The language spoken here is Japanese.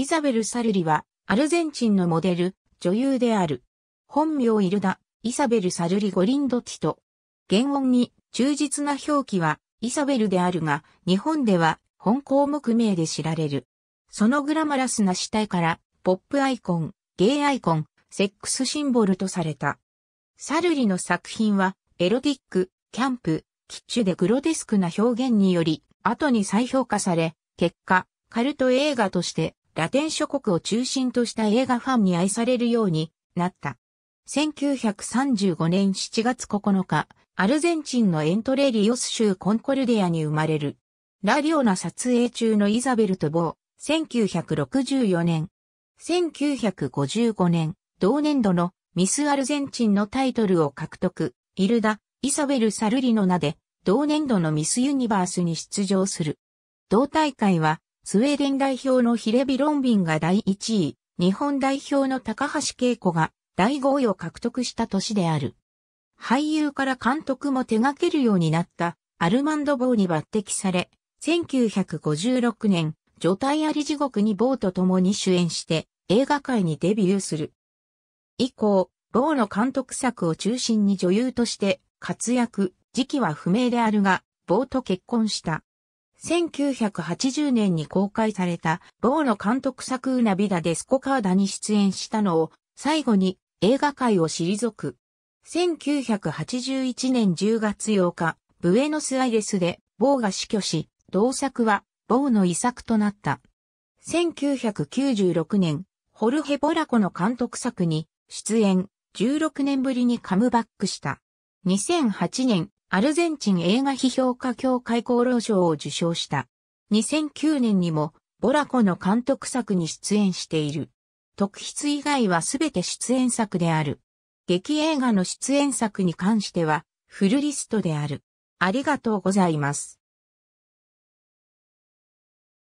イザベル・サルリは、アルゼンチンのモデル、女優である。本名イルダ、イサベル・サルリ・ゴリンドティト。原音に忠実な表記は、イサベルであるが、日本では、本項目名で知られる。そのグラマラスな死体から、ポップアイコン、ゲイアイコン、セックスシンボルとされた。サルリの作品は、エロティック、キャンプ、キッチュでグロテスクな表現により、後に再評価され、結果、カルト映画としてラテン諸国を中心とした映画ファンに愛されるようになった。1935年7月9日、アルゼンチンのエントレリオス州コンコルディアに生まれる。ラリオナ撮影中のイザベルとボー、1964年。1955年、同年度のミス・アルゼンチンのタイトルを獲得、イルダ、イサベル・サルリの名で、同年度のミス・ユニバースに出場する。同大会は、スウェーデン代表のヒレビ・ロンビンが第1位、日本代表の高橋恵子が第5位を獲得した年である。俳優から監督も手掛けるようになったアルマンド・ボーに抜擢され、1956年、女体あり地獄にボーと共に主演して映画界にデビューする。以降、ボーの監督作を中心に女優として活躍、時期は不明であるが、ボーと結婚した。1980年に公開された、ボーの監督作ウナビダデスコカーダに出演したのを、最後に映画界を退く。1981年10月8日、ブエノスアイレスで、ボーが死去し、同作は、ボーの遺作となった。1996年、ホルヘ・ボラコの監督作に、出演、16年ぶりにカムバックした。2008年、アルゼンチン映画批評家協会功労賞を受賞した。2009年にも、ボラコの監督作に出演している。特筆以外はすべて出演作である。劇映画の出演作に関しては、フルリストである。ありがとうございます。